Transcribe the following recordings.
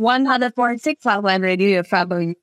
146 Flatline Radio Station.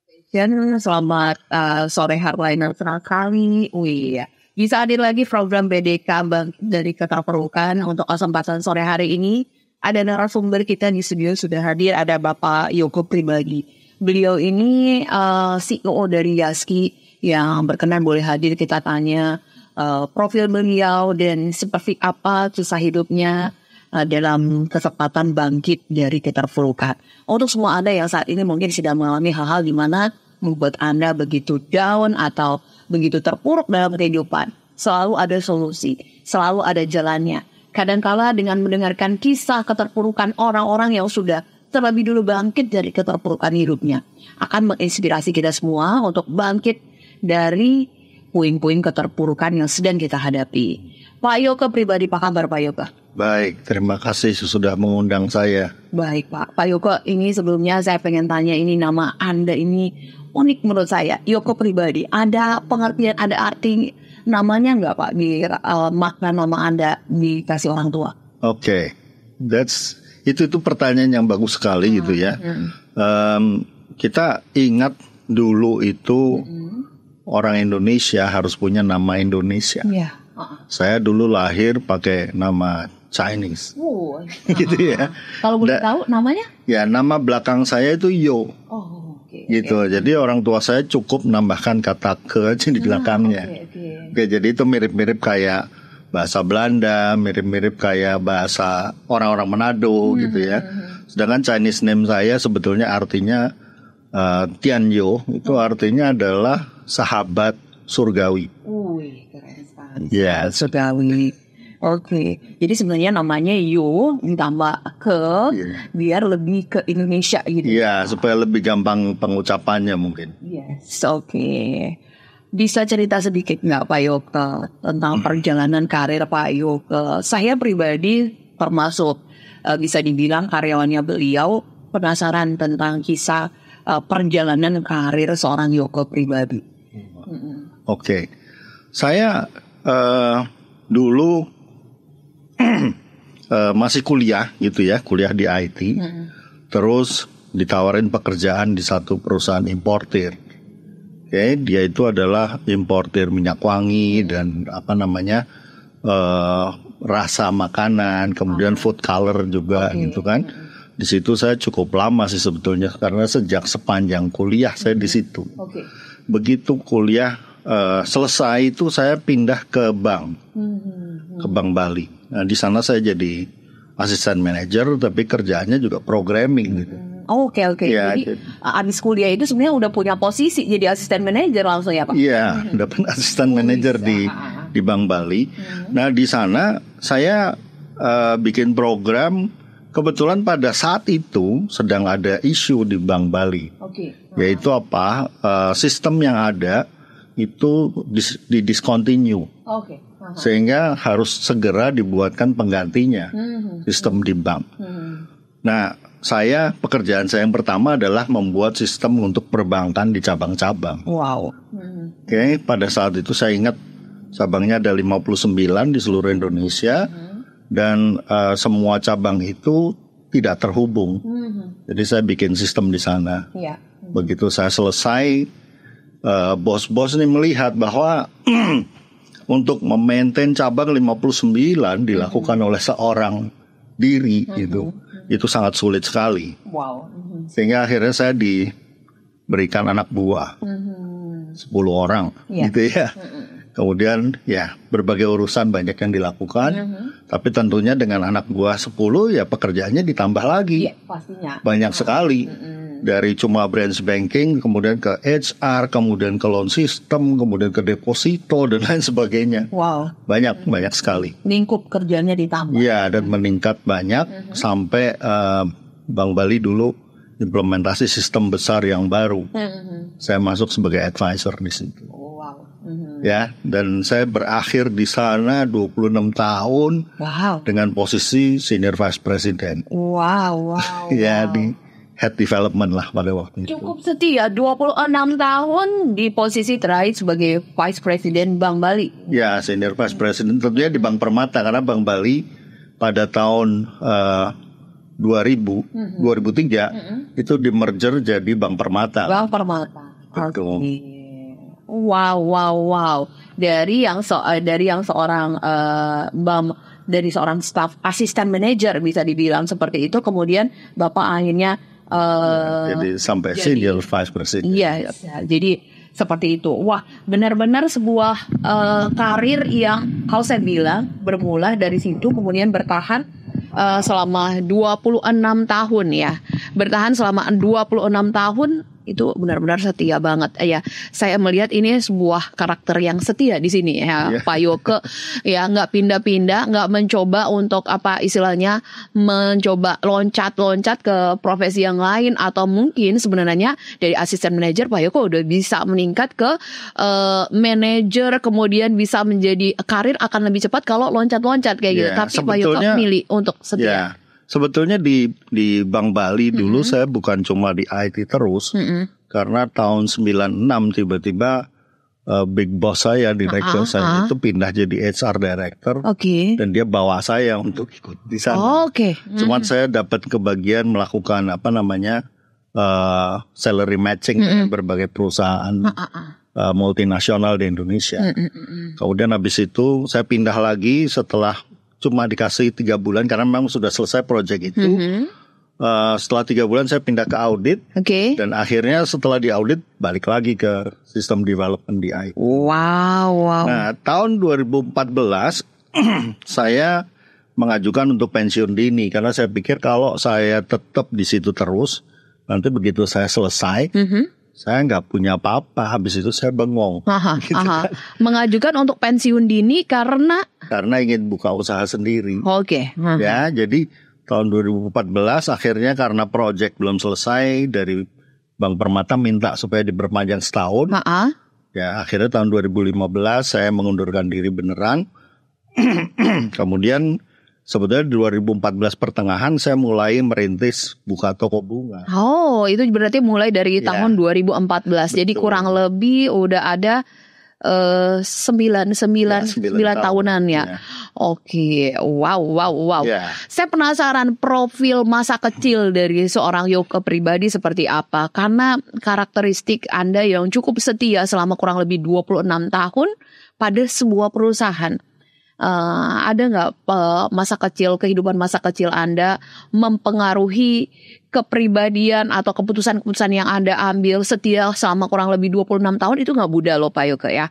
Selamat uh, sore Hardliner kali Wih Bisa hadir lagi program BDK Bank dari Kota Perukan Untuk kesempatan sore hari ini Ada narasumber kita di studio sudah hadir Ada Bapak Yoko Pribadi Beliau ini uh, CEO dari Yaski Yang berkenan boleh hadir kita tanya uh, Profil beliau dan seperti apa susah hidupnya Eh, dalam kesempatan bangkit dari keterpurukan. Untuk semua Anda yang saat ini mungkin sedang mengalami hal-hal di mana membuat Anda begitu down atau begitu terpuruk dalam kehidupan, selalu ada solusi, selalu ada jalannya. Kadangkala dengan mendengarkan kisah keterpurukan orang-orang yang sudah terlebih dulu bangkit dari keterpurukan hidupnya, akan menginspirasi kita semua untuk bangkit dari puing-puing keterpurukan yang sedang kita hadapi. Pak Yoga pribadi, Pak kabar Pak Yoga? Baik, terima kasih sudah mengundang saya. Baik Pak, Pak Yoko ini sebelumnya saya pengen tanya ini nama Anda ini unik menurut saya. Yoko pribadi, ada pengertian, ada arti namanya nggak Pak di uh, makna nama Anda dikasih orang tua? Oke, okay. that's itu itu pertanyaan yang bagus sekali hmm. gitu ya. Hmm. Um, kita ingat dulu itu hmm. orang Indonesia harus punya nama Indonesia. Yeah saya dulu lahir pakai nama Chinese. Oh, iya. gitu ya. Kalau boleh tahu namanya? Ya, nama belakang saya itu Yo. Oh, okay, gitu. Okay. Jadi orang tua saya cukup menambahkan kata ke aja di ah, belakangnya. Oke, okay, okay. Oke, jadi itu mirip-mirip kayak bahasa Belanda, mirip-mirip kayak bahasa orang-orang Manado hmm. gitu ya. Hmm, hmm. Sedangkan Chinese name saya sebetulnya artinya uh, Yo itu oh. artinya adalah sahabat surgawi. Ui, Yes. Iya, nah, Sudawi. Oke, okay. jadi sebenarnya namanya Yo ditambah ke yeah. biar lebih ke Indonesia gitu. Iya, yeah, supaya lebih gampang pengucapannya mungkin. Yes, oke. Okay. Bisa cerita sedikit nggak Pak Yoke tentang perjalanan karir Pak Yoke? Saya pribadi termasuk eh, bisa dibilang karyawannya beliau penasaran tentang kisah eh, perjalanan karir seorang Yoko pribadi. Hmm. Oke, okay. saya Eh, dulu uh, masih kuliah gitu ya, kuliah di IT. Hmm. Terus ditawarin pekerjaan di satu perusahaan importer Oke, okay, dia itu adalah importer minyak wangi dan apa namanya uh, rasa makanan, kemudian ah. food color juga okay. gitu kan. Di situ saya cukup lama sih sebetulnya karena sejak sepanjang kuliah saya di situ. Okay. Begitu kuliah uh, selesai itu saya pindah ke bank, hmm. ke bank Bali. Nah, di sana saya jadi asisten manager, tapi kerjanya juga programming gitu. Mm-hmm. oke oh, oke. Okay. Ya, jadi, jadi uh, abis kuliah itu sebenarnya udah punya posisi jadi asisten manajer langsung ya pak? Iya, udah pun asisten manajer di di Bank Bali. Hmm. Nah di sana saya uh, bikin program. Kebetulan pada saat itu sedang ada isu di Bank Bali, okay. yaitu apa uh, sistem yang ada itu dis, di discontinue. Okay. Uh -huh. Sehingga harus segera dibuatkan penggantinya uh mhm. -huh. sistem di bank. Uh mhm. -huh. Nah, saya pekerjaan saya yang pertama adalah membuat sistem untuk perbankan di cabang-cabang. Wow. Mhm. Oke, okay, pada saat itu saya ingat cabangnya ada 59 di seluruh Indonesia dan uh, semua cabang itu tidak terhubung. Jadi saya bikin sistem di sana. Yeah. Begitu saya selesai Eh, bos-bos uh, ini melihat bahwa untuk memaintain cabang 59 dilakukan oleh seorang diri mm-hmm. itu itu sangat sulit sekali. Wow. Mm-hmm. Sehingga akhirnya saya diberikan anak buah. Mm-hmm. 10 orang yeah. gitu ya. Mm-hmm. Kemudian ya berbagai urusan banyak yang dilakukan. Mm-hmm. Tapi tentunya dengan anak buah 10 ya pekerjaannya ditambah lagi. Yeah, pastinya. Banyak mm-hmm. sekali. Mm-hmm dari cuma branch banking kemudian ke HR kemudian ke loan system kemudian ke deposito dan lain sebagainya wow banyak hmm. banyak sekali lingkup kerjanya ditambah Iya dan hmm. meningkat banyak hmm. sampai uh, eh, Bang Bali dulu implementasi sistem besar yang baru hmm. saya masuk sebagai advisor di situ oh, wow hmm. ya dan saya berakhir di sana 26 tahun wow. dengan posisi senior vice president wow wow ya wow. di head development lah pada waktu itu. Cukup setia 26 tahun di posisi terakhir sebagai vice president Bank Bali. Ya, senior vice president tentunya di Bank Permata karena Bank Bali pada tahun uh, 2000 mm -hmm. 2003 mm -hmm. itu di merger jadi Bank Permata. Bank Permata. Okay. Wow, wow, wow. Dari yang so eh, dari yang seorang uh, bank dari seorang staff asisten manajer bisa dibilang seperti itu kemudian Bapak akhirnya Uh, jadi eh, sampai jadi, senior vice president. Iya, ya, jadi seperti itu. Wah, benar-benar sebuah uh, karir yang kalau saya bilang bermula dari situ kemudian bertahan uh, selama 26 tahun ya. Bertahan selama 26 tahun itu benar-benar setia banget. Eh, ya, saya melihat ini sebuah karakter yang setia di sini ya, yeah. Pak Yoke ya nggak pindah-pindah, nggak mencoba untuk apa istilahnya mencoba loncat-loncat ke profesi yang lain atau mungkin sebenarnya dari asisten manajer Pak Yoke udah bisa meningkat ke uh, manajer kemudian bisa menjadi karir akan lebih cepat kalau loncat-loncat kayak yeah, gitu. Iya, Tapi Pak Yoke milih untuk setia. Yeah sebetulnya di di Bank Bali dulu mm -hmm. saya bukan cuma di IT terus mm -hmm. karena tahun 96 tiba-tiba uh, big boss saya direktur uh ah, -huh. Ah, saya ah. itu pindah jadi HR director okay. dan dia bawa saya untuk ikut di sana. Oh, Oke. Okay. Mm -hmm. Cuman saya dapat kebagian melakukan apa namanya uh, salary matching mm -hmm. dengan berbagai perusahaan. Uh -huh. Uh, multinasional di Indonesia. Mm mm Kemudian habis itu saya pindah lagi setelah cuma dikasih tiga bulan karena memang sudah selesai proyek itu. Mm -hmm. uh, setelah tiga bulan saya pindah ke audit. Okay. Dan akhirnya setelah di audit balik lagi ke sistem development DI. Wow, wow. Nah tahun 2014 saya mengajukan untuk pensiun dini karena saya pikir kalau saya tetap di situ terus nanti begitu saya selesai mm -hmm saya nggak punya apa-apa. Habis itu saya bengong. Aha, gitu aha. Kan. Mengajukan untuk pensiun dini karena karena ingin buka usaha sendiri. Oke. Okay. Ya, jadi tahun 2014 akhirnya karena proyek belum selesai dari Bank Permata minta supaya diperpanjang setahun. Aha. Ya, akhirnya tahun 2015 saya mengundurkan diri beneran. Kemudian Sebetulnya 2014 pertengahan saya mulai merintis buka toko bunga. Oh, itu berarti mulai dari ya. tahun 2014. Betul. Jadi kurang lebih udah ada eh, sembilan sembilan ya, sembilan tahunan ya. ya. Oke, wow wow wow. Yeah. Saya penasaran profil masa kecil dari seorang Yoke pribadi seperti apa karena karakteristik Anda yang cukup setia selama kurang lebih 26 tahun pada sebuah perusahaan uh, ada nggak uh, masa kecil kehidupan masa kecil anda mempengaruhi kepribadian atau keputusan-keputusan yang anda ambil setia selama kurang lebih 26 tahun itu nggak mudah loh Pak Yoke ya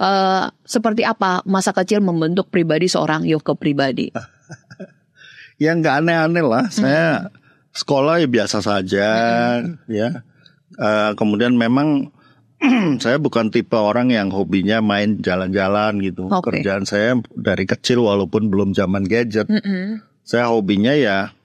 uh, seperti apa masa kecil membentuk pribadi seorang Yoke pribadi ya nggak aneh-aneh lah hmm. saya -hmm. sekolah ya biasa saja mm -hmm. ya uh, kemudian memang saya bukan tipe orang yang hobinya main jalan-jalan gitu. Okay. Kerjaan saya dari kecil walaupun belum zaman gadget, mm -hmm. saya hobinya ya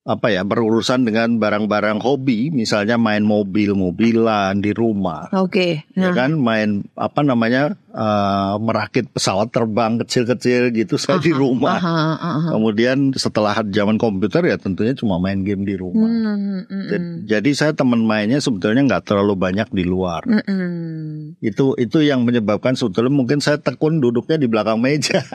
apa ya berurusan dengan barang-barang hobi misalnya main mobil-mobilan di rumah. Oke. Okay. Ya nah. Ya kan main apa namanya uh, merakit pesawat terbang kecil-kecil gitu saya aha, di rumah. Aha, aha. Kemudian setelah zaman komputer ya tentunya cuma main game di rumah. Mm, mm, mm. Jadi saya teman mainnya sebetulnya nggak terlalu banyak di luar. Mm, mm. Itu itu yang menyebabkan sebetulnya mungkin saya tekun duduknya di belakang meja.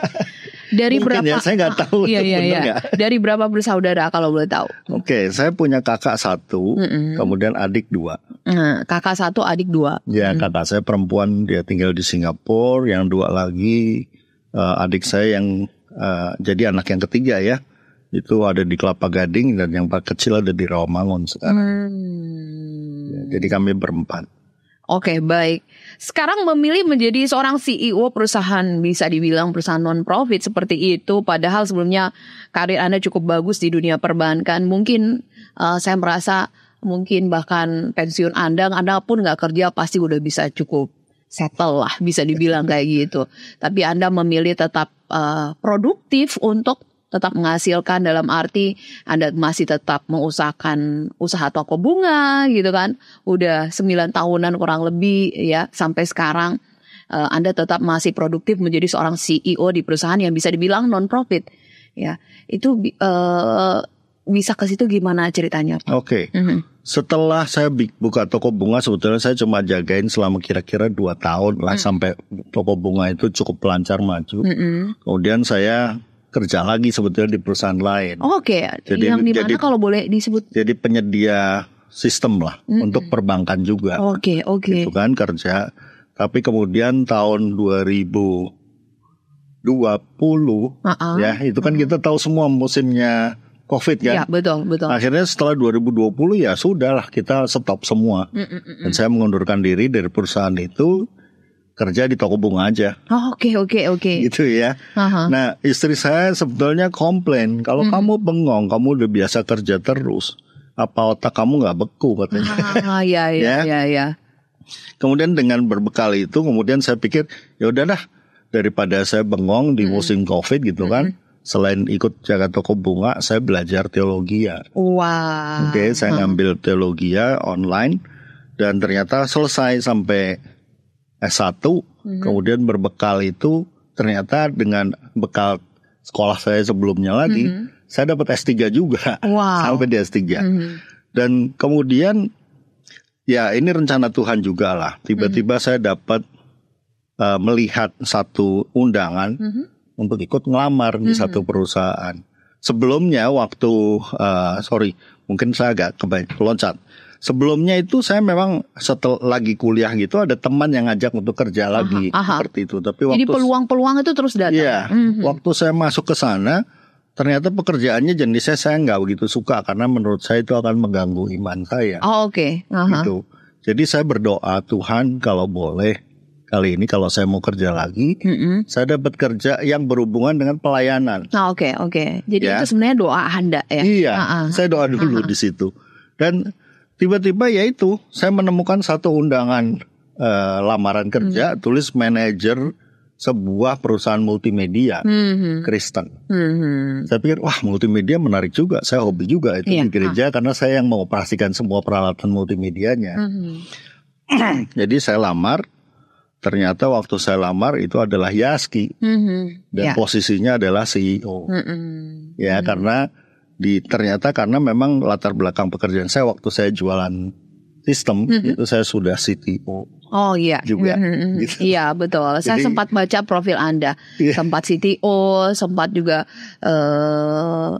Dari Mungkin ya, berapa? Ya, saya nggak ah, tahu. Iya iya iya. Dari berapa bersaudara kalau boleh tahu? Oke, okay, saya punya kakak satu, mm -mm. kemudian adik dua. Mm, kakak satu, adik dua. Ya mm. kakak saya perempuan dia tinggal di Singapura, yang dua lagi uh, adik saya yang uh, jadi anak yang ketiga ya itu ada di Kelapa Gading dan yang kecil ada di Rawamangun sekarang. Hmm. Ya, jadi kami berempat. Oke, okay, baik. Sekarang memilih menjadi seorang CEO perusahaan bisa dibilang perusahaan non profit seperti itu padahal sebelumnya karir Anda cukup bagus di dunia perbankan. Mungkin uh, saya merasa mungkin bahkan pensiun Anda Anda pun nggak kerja pasti udah bisa cukup settle lah bisa dibilang kayak gitu. Tapi Anda memilih tetap uh, produktif untuk tetap menghasilkan dalam arti Anda masih tetap mengusahakan usaha toko bunga gitu kan. Udah 9 tahunan kurang lebih ya sampai sekarang eh, Anda tetap masih produktif menjadi seorang CEO di perusahaan yang bisa dibilang non profit ya. Itu uh, bisa ke situ gimana ceritanya Oke. Okay. Mm -hmm. Setelah saya buka toko bunga sebetulnya saya cuma jagain selama kira-kira 2 tahun lah mm. sampai toko bunga itu cukup lancar maju. Mm -hmm. Kemudian saya kerja lagi sebetulnya di perusahaan lain. Oh, Oke, okay. Jadi, yang dimana jadi, kalau boleh disebut? Jadi penyedia sistem lah mm -hmm. untuk perbankan juga. Oke, okay, oke. Okay. Itu kan kerja. Tapi kemudian tahun 2020, uh -uh. ya itu kan uh -uh. kita tahu semua musimnya COVID kan. Ya betul betul. Akhirnya setelah 2020 ya sudahlah kita stop semua. Mm -mm Dan saya mengundurkan diri dari perusahaan itu kerja di toko bunga aja. Oh, oke oke oke. Itu Gitu ya. Uh-huh. Nah, istri saya sebetulnya komplain kalau hmm. kamu bengong, kamu udah biasa kerja terus, apa otak kamu nggak beku katanya. Ah, ah iya, iya, ya, ya, ya. ya, Kemudian dengan berbekal itu, kemudian saya pikir ya udahlah daripada saya bengong di hmm. musim hmm. COVID gitu kan. Hmm. Selain ikut jaga toko bunga, saya belajar teologi ya. Wah. Wow. Oke, okay, saya ngambil teologi ya online dan ternyata selesai sampai S1 hmm. kemudian berbekal itu ternyata dengan bekal sekolah saya sebelumnya lagi hmm. saya dapat S3 juga wow. sampai di S3 hmm. dan kemudian ya ini rencana Tuhan juga lah tiba-tiba hmm. saya dapat uh, melihat satu undangan hmm. untuk ikut ngelamar hmm. di mhm. satu perusahaan sebelumnya waktu uh, sorry mungkin saya agak kebanyakan loncat sebelumnya itu saya memang setelah lagi kuliah gitu ada teman yang ngajak untuk kerja lagi aha. seperti itu. Tapi waktu Jadi peluang-peluang itu terus datang. Iya. Mm -hmm. Waktu saya masuk ke sana ternyata pekerjaannya jenisnya saya nggak begitu suka karena menurut saya itu akan mengganggu iman saya. Oh oke. Okay. Gitu. Jadi saya berdoa Tuhan kalau boleh kali ini kalau saya mau kerja lagi, mm-hmm. saya dapat kerja yang berhubungan dengan pelayanan. Ah, oke oh, oke. Okay, okay. Jadi ya. itu sebenarnya doa anda ya. Iya. uh Saya doa dulu uh di situ dan tiba-tiba ya itu saya menemukan satu undangan eh, lamaran kerja hmm. tulis manajer sebuah perusahaan multimedia hmm. Kristen. Hmm. Saya pikir wah multimedia menarik juga. Saya hobi juga itu yeah. di gereja ah. karena saya yang mengoperasikan semua peralatan multimedianya. Hmm. Jadi saya lamar. Ternyata waktu saya lamar itu adalah Yaski hmm. dan yeah. posisinya adalah CEO. Hmm. Ya hmm. karena di ternyata karena memang latar belakang pekerjaan saya waktu saya jualan sistem mm -hmm. itu saya sudah CTO Oh iya juga. Mm -hmm. gitu. Iya betul. Jadi, Saya sempat baca profil Anda, iya. sempat CTO, sempat juga uh,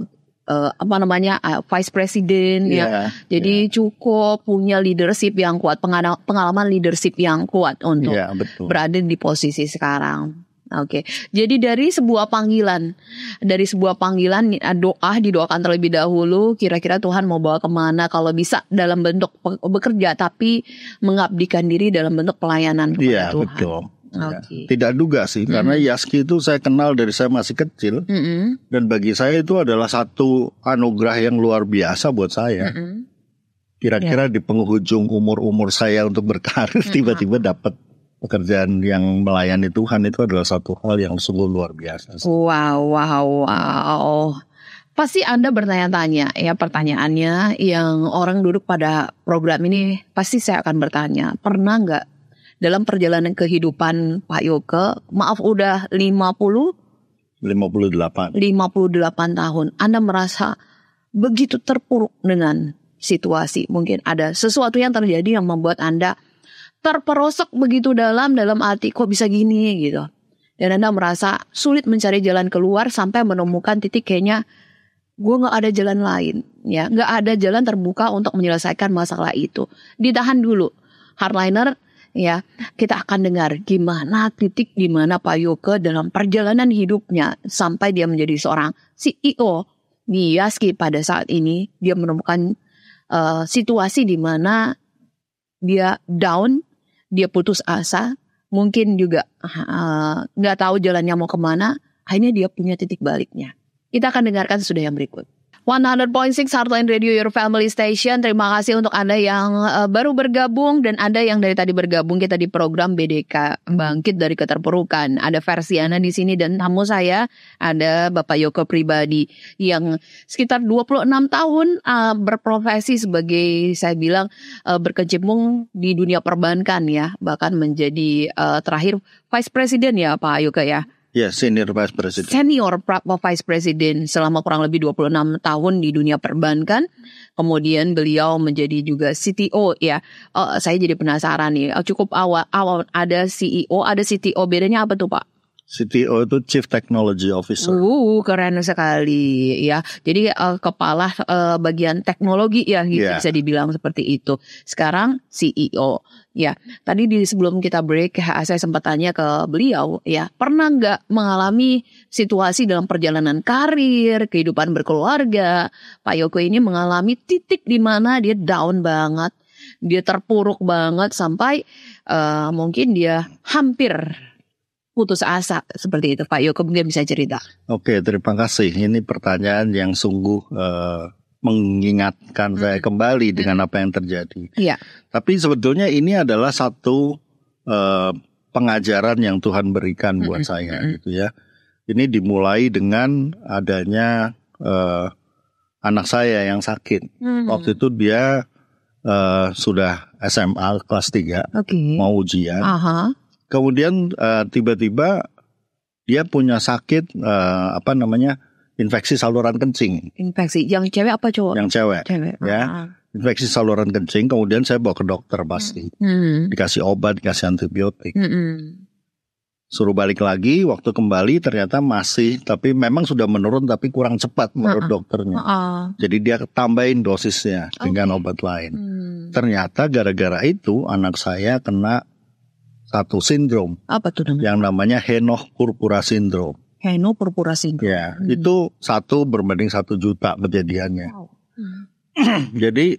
uh, apa namanya uh, Vice President yeah, ya. Iya, Jadi yeah. cukup punya leadership yang kuat, pengalaman leadership yang kuat untuk yeah, betul. berada di posisi sekarang. Nah, oke. Okay. Jadi dari sebuah panggilan, dari sebuah panggilan ah, doa didoakan terlebih dahulu. Kira-kira Tuhan mau bawa kemana? Kalau bisa dalam bentuk bekerja, tapi mengabdikan diri dalam bentuk pelayanan kepada ya, Tuhan. Betul. Okay. Iya. Tidak duga sih, mm. karena Yaski itu saya kenal dari saya masih kecil, -hmm. dan bagi saya itu adalah satu anugerah yang luar biasa buat saya. Hmm. Kira-kira -hmm. Ya. yeah. di penghujung umur umur saya untuk berkarir, hmm. tiba-tiba mm -hmm. dapat pekerjaan yang melayani Tuhan itu adalah satu hal yang sungguh luar biasa. Wow, wow, wow. Pasti Anda bertanya-tanya ya pertanyaannya yang orang duduk pada program ini pasti saya akan bertanya, pernah nggak dalam perjalanan kehidupan Pak Yoke, maaf udah 50? 58. 58 tahun. Anda merasa begitu terpuruk dengan situasi. Mungkin ada sesuatu yang terjadi yang membuat Anda terperosok begitu dalam dalam hati kok bisa gini gitu. Dan Anda merasa sulit mencari jalan keluar sampai menemukan titik kayaknya gue nggak ada jalan lain ya nggak ada jalan terbuka untuk menyelesaikan masalah itu ditahan dulu hardliner ya kita akan dengar gimana titik dimana Pak Yoke dalam perjalanan hidupnya sampai dia menjadi seorang CEO di Yaski pada saat ini dia menemukan uh, situasi dimana dia down dia putus asa, mungkin juga eh, nggak uh, tahu jalannya mau kemana, akhirnya dia punya titik baliknya. Kita akan dengarkan sudah yang berikut. 100.6 Heartland Radio Your Family Station. Terima kasih untuk Anda yang uh, baru bergabung dan Anda yang dari tadi bergabung kita di program BDK Bangkit dari Keterpurukan. Ada versi Ana di sini dan tamu saya ada Bapak Yoko Pribadi yang sekitar 26 tahun uh, berprofesi sebagai saya bilang uh, berkecimpung di dunia perbankan ya, bahkan menjadi uh, terakhir Vice President ya Pak Yoko ya. Ya, senior vice president. Senior vice president selama kurang lebih 26 tahun di dunia perbankan. Kemudian beliau menjadi juga CTO ya. Uh, saya jadi penasaran nih, eh, cukup awal awal ada CEO, ada CTO, bedanya apa tuh, Pak? CTO itu Chief Technology Officer. Uh, keren sekali ya. Jadi uh, kepala uh, bagian teknologi ya gitu yeah. bisa dibilang seperti itu. Sekarang CEO. Ya, tadi di sebelum kita break eh, saya sempat tanya ke beliau ya, pernah nggak mengalami situasi dalam perjalanan karir, kehidupan berkeluarga, Pak Yoko ini mengalami titik di mana dia down banget, dia terpuruk banget sampai uh, mungkin dia hampir putus asa seperti itu Pak Yoko mungkin bisa cerita. Oke terima kasih ini pertanyaan yang sungguh uh, mengingatkan hmm. saya kembali hmm. dengan apa yang terjadi. Iya. Tapi sebetulnya ini adalah satu uh, pengajaran yang Tuhan berikan buat hmm. hmm saya hmm. gitu ya. Ini dimulai dengan adanya uh, anak saya yang sakit. Hmm. Waktu itu dia uh, sudah SMA kelas 3 okay. mau ujian. Aha kemudian eh, tiba-tiba uh, dia punya sakit uh, apa namanya infeksi saluran kencing. Infeksi yang cewek apa cowok? Yang cewek. Cewek. Ya. Ah, ah. Infeksi saluran kencing. Kemudian saya bawa ke dokter pasti. Hmm. hmm. Dikasih obat, dikasih antibiotik. Hmm, hmm. Suruh balik lagi. Waktu kembali ternyata masih, tapi memang sudah menurun, tapi kurang cepat menurut ah, dokternya. Jadi dia tambahin dosisnya okay. dengan obat lain. Hmm. Ternyata gara-gara itu anak saya kena satu sindrom. Apa tuh namanya? Yang namanya Henoch purpura sindrom. Henoch purpura sindrom. Ya, hmm. itu satu berbanding satu juta kejadiannya. Wow. Hmm. Jadi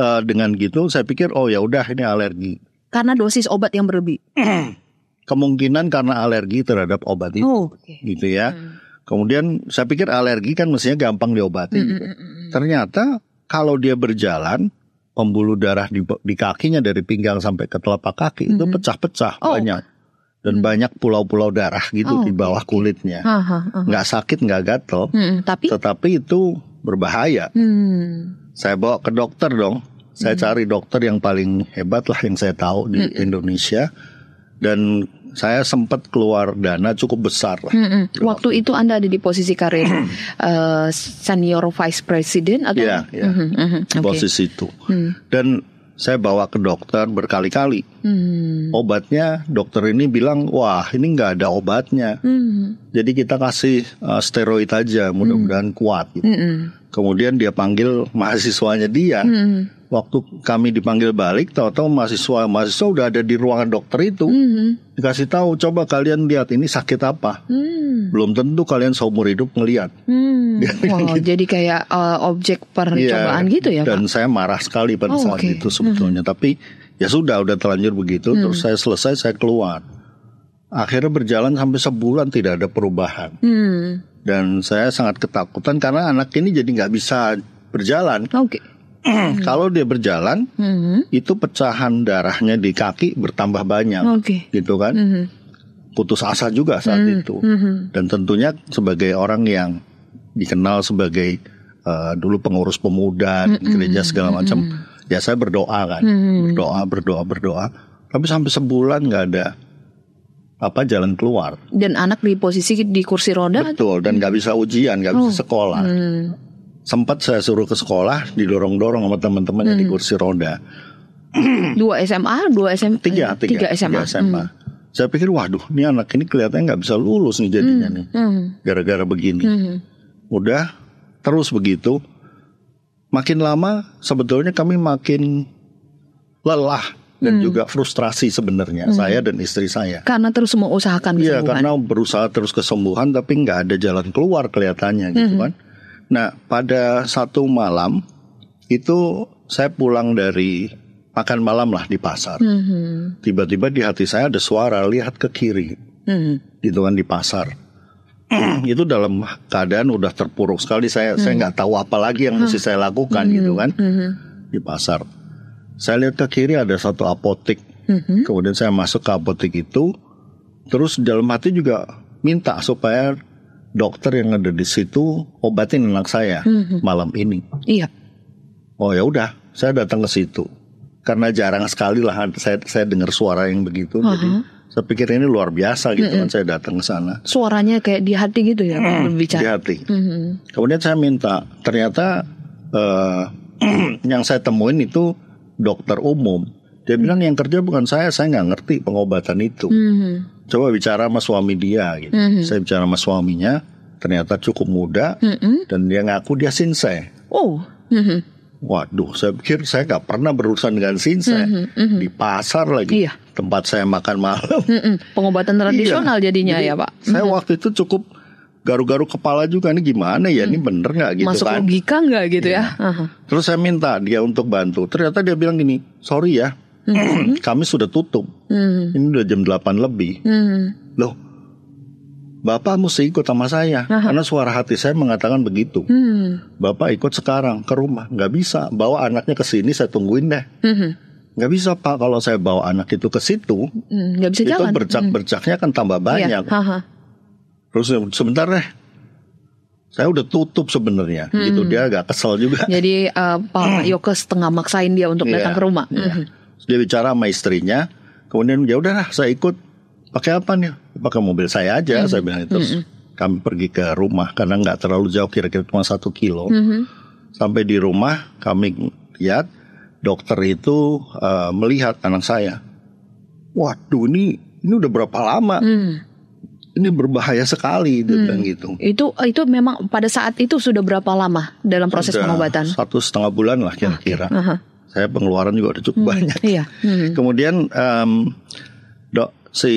uh, dengan gitu saya pikir oh ya udah ini alergi. Karena dosis obat yang berlebih. Kemungkinan karena alergi terhadap obat itu. Oh, okay. Gitu ya. Hmm. Kemudian saya pikir alergi kan mestinya gampang diobati. Hmm. hmm, hmm, hmm Ternyata kalau dia berjalan pembuluh darah di, di kakinya dari pinggang sampai ke telapak kaki mm -hmm. itu mm-hmm. pecah-pecah oh. banyak dan hmm. banyak pulau-pulau darah gitu oh. di bawah kulitnya nggak sakit nggak gatel hmm, tapi tetapi itu berbahaya hmm. saya bawa ke dokter dong saya hmm. cari dokter yang paling hebat lah yang saya tahu di hmm. Indonesia dan saya sempat keluar dana cukup besar lah. -hmm. Waktu itu Anda ada di posisi karir uh, senior vice president atau? Iya, yeah, yeah. hmm, -hmm. okay. posisi itu. Hmm. Dan saya bawa ke dokter berkali-kali. Hmm. Obatnya dokter ini bilang, wah ini nggak ada obatnya. Hmm. Jadi kita kasih uh, steroid aja, mudah-mudahan hmm. kuat. Gitu. Hmm, -hmm. Kemudian dia panggil mahasiswanya dia. Hmm waktu kami dipanggil balik, tahu-tahu mahasiswa mahasiswa udah ada di ruangan dokter itu, mm-hmm. dikasih tahu coba kalian lihat ini sakit apa, mm. belum tentu kalian seumur hidup ngelihat. Mm. wow, jadi kayak uh, objek percobaan yeah, gitu ya. Dan saya marah sekali pada oh, saat okay. itu sebetulnya, mm-hmm. tapi ya sudah udah terlanjur begitu, mm. terus saya selesai saya keluar. Akhirnya berjalan sampai sebulan tidak ada perubahan. Mm. Dan saya sangat ketakutan karena anak ini jadi nggak bisa berjalan. Okay Hmm. kalau dia berjalan hmm. itu pecahan darahnya di kaki bertambah banyak okay. gitu kan hmm. putus asa juga saat hmm. itu hmm. dan tentunya sebagai orang yang dikenal sebagai uh, dulu pengurus pemuda hmm. gereja segala hmm. macam hmm. ya saya berdoa kan hmm. berdoa berdoa berdoa tapi sampai sebulan nggak ada apa jalan keluar dan anak di posisi di kursi roda betul dan nggak bisa ujian nggak oh. bisa sekolah hmm sempat saya suruh ke sekolah didorong-dorong sama teman teman hmm. di kursi roda. dua SMA, dua SMA, eh, tiga, tiga, tiga SMA. Tiga SMA. Hmm. Saya pikir waduh, ini anak ini kelihatannya nggak bisa lulus nih jadinya hmm. nih, hmm. gara-gara begini. Hmm. Udah terus begitu, makin lama sebetulnya kami makin lelah dan hmm. juga frustrasi sebenarnya hmm. saya dan istri saya karena terus mengusahakan iya, kesembuhan. Iya karena berusaha terus kesembuhan tapi nggak ada jalan keluar kelihatannya gitu hmm. gitu kan. Nah, pada satu malam itu saya pulang dari makan malam lah di pasar. Mm-hmm. Tiba-tiba di hati saya ada suara lihat ke kiri, mm-hmm. gitu kan di pasar. Mm-hmm. itu dalam keadaan udah terpuruk sekali. Saya mm-hmm. saya nggak tahu apa lagi yang mesti saya lakukan, mm-hmm. gitu kan mm-hmm. di pasar. Saya lihat ke kiri ada satu apotek. Mm-hmm. Kemudian saya masuk ke apotek itu, terus dalam hati juga minta supaya dokter yang ada di situ obatin anak saya mm-hmm. malam ini. Iya. Oh ya udah, saya datang ke situ karena jarang sekali lah saya saya dengar suara yang begitu. Uh-huh. Jadi mhm. saya pikir ini luar biasa gitu mm-hmm. kan mhm. saya datang ke sana. Suaranya kayak di hati gitu ya mm-hmm. berbicara. Di hati. Mm-hmm. Kemudian saya minta ternyata uh, yang saya temuin itu dokter umum dia bilang yang kerja bukan saya, saya nggak ngerti pengobatan itu. hmm Coba bicara sama suami dia, gitu. hmm Saya bicara sama suaminya, ternyata cukup muda hmm dan dia ngaku dia sinse. Oh. hmm Waduh, saya pikir saya nggak pernah berurusan dengan sinse hmm hmm di pasar lagi, iya. tempat saya makan malam. hmm Pengobatan iya. tradisional iya. jadinya Jadi, ya pak. hmm Saya mm-hmm. waktu itu cukup garu-garu kepala juga ini gimana ya ini bener nggak gitu Masuk kan? Masuk logika nggak gitu iya. ya? ya? Uh-huh. Terus saya minta dia untuk bantu. Ternyata dia bilang gini, sorry ya, Mm-hmm. Kami sudah tutup. Mm-hmm. Ini udah jam 8 lebih. Mm-hmm. Loh, Bapak mesti ikut sama saya Aha. karena suara hati saya mengatakan begitu. Hmm. Bapak ikut sekarang ke rumah, Gak bisa bawa anaknya ke sini saya tungguin deh. Hmm. Nggak bisa Pak kalau saya bawa anak itu ke situ, hmm, bisa itu jalan. bercak-bercaknya hmm. kan tambah iya. banyak. Terus sebentar deh, saya udah tutup sebenarnya. Hmm. Gitu mm. dia agak kesel juga. Jadi uh, Pak Yoke setengah maksain dia untuk yeah. datang iya. ke rumah. Yeah. Hmm dia bicara sama istrinya, kemudian ya udahlah saya ikut. Pakai apa nih? Pakai mobil saya aja, mm-hmm. saya bilang itu. Mm-hmm. Kami pergi ke rumah karena nggak terlalu jauh, kira-kira cuma satu kilo. Mm-hmm. Sampai di rumah kami lihat dokter itu uh, melihat anak saya. Waduh ini ini udah berapa lama? Mm ini berbahaya sekali dia hmm. bilang gitu. Itu itu memang pada saat itu sudah berapa lama dalam proses sudah pengobatan? Satu setengah bulan lah kira-kira. Okay. Uh -huh saya pengeluaran juga udah cukup hmm, banyak. Iya. Hmm. Kemudian um, dok si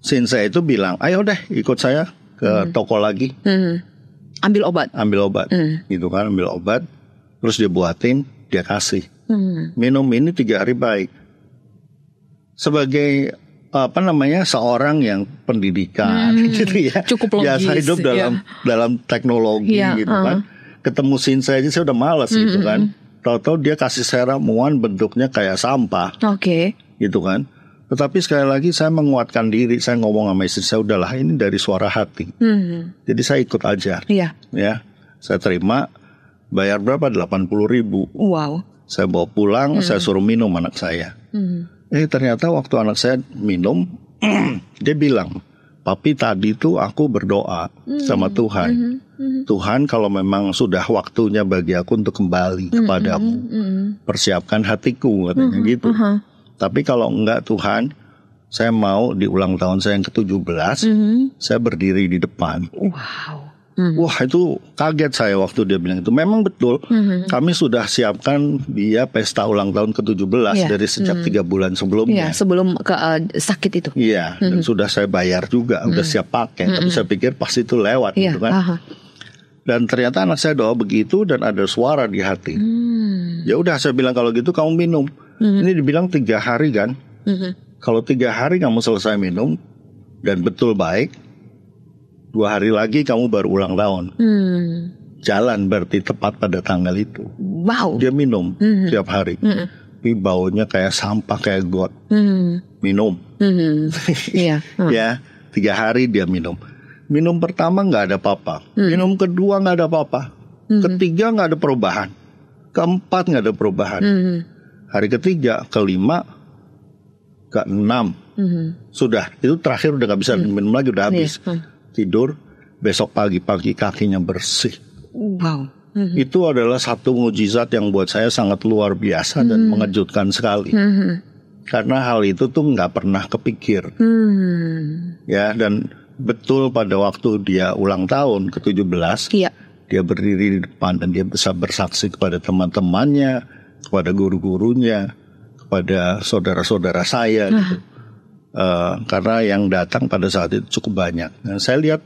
Sinsa itu bilang, ayo deh ikut saya ke hmm. toko lagi. Hmm. Ambil obat. Ambil obat, hmm. gitu kan? Ambil obat, terus dia buatin, dia kasih. Hmm. Minum ini tiga hari baik. Sebagai apa namanya seorang yang pendidikan hmm, gitu ya cukup logis, biasa hidup iya. dalam ya. dalam teknologi ya, gitu uh. kan uh-huh. ketemu Sinsa aja saya udah malas -hmm. gitu hmm, kan hmm. Tahu-tahu dia kasih saya ramuan bentuknya kayak sampah. Oke. Okay. Gitu kan. Tetapi sekali lagi saya menguatkan diri, saya ngomong sama istri saya udahlah ini dari suara hati. Hmm. Jadi saya ikut aja. Iya. Ya, saya terima. Bayar berapa? Delapan puluh ribu. Wow. Saya bawa pulang, hmm. saya suruh minum anak saya. Hmm. Eh ternyata waktu anak saya minum, dia bilang, papi tadi tuh aku berdoa hmm. sama Tuhan. Hmm. Mm-hmm. Tuhan kalau memang sudah waktunya bagi aku untuk kembali mm-hmm. kepadamu, mm-hmm. persiapkan hatiku katanya mm-hmm. gitu. Uh-huh. Tapi kalau enggak Tuhan, saya mau di ulang tahun saya yang ke-17, mm-hmm. saya berdiri di depan. Wow. mm Wah itu kaget saya waktu dia bilang itu. Memang betul, mm-hmm. kami sudah siapkan dia pesta ulang tahun ke-17 yeah. Iya. dari sejak mm-hmm. tiga mm-hmm. bulan sebelumnya. Yeah, sebelum ke uh, sakit itu. Iya, yeah, mm-hmm. dan sudah saya bayar juga, mm udah siap pakai. Mm-hmm. Tapi saya pikir pasti itu lewat yeah. gitu kan. Uh-huh dan ternyata anak saya doa begitu dan ada suara di hati hmm. ya udah saya bilang kalau gitu kamu minum hmm. ini dibilang tiga hari kan hmm. kalau tiga hari kamu selesai minum dan betul baik dua hari lagi kamu baru ulang tahun hmm. jalan berarti tepat pada tanggal itu wow dia minum hmm. tiap hari hmm. tapi baunya kayak sampah kayak got hmm. minum hmm. yeah. hmm. ya tiga hari dia minum Minum pertama nggak ada apa-apa. Hmm. Minum kedua nggak ada apa-apa. Hmm. Ketiga nggak ada perubahan. Keempat nggak ada perubahan. Hmm. Hari ketiga, kelima, keenam hmm. sudah itu terakhir udah nggak bisa hmm. minum lagi udah iya, habis. Yeah. Hmm. Tidur besok pagi-pagi kakinya bersih. Wow. Mm -hmm. Itu adalah satu mujizat yang buat saya sangat luar biasa mm -hmm. dan mengejutkan sekali. Mm -hmm. Karena hal itu tuh nggak pernah kepikir. Mm -hmm. Ya dan betul pada waktu dia ulang tahun ke-17 iya. dia berdiri di depan dan dia bisa bersaksi kepada teman-temannya kepada guru-gurunya kepada saudara-saudara saya gitu. Uh, karena yang datang pada saat itu cukup banyak. Nah, saya lihat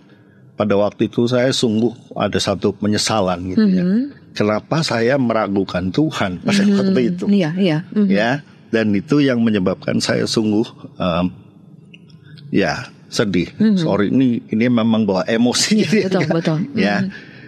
pada waktu itu saya sungguh ada satu penyesalan gitu mm-hmm. ya. Mhm. Kenapa saya meragukan Tuhan pada mm-hmm. waktu itu? Iya, iya. Mm-hmm. Ya, dan itu yang menyebabkan saya sungguh um, ya sedih. Mm -hmm. Sorry ini ini memang bawa emosi. Iya, ya, betul hmm. ya. betul. Mm -hmm.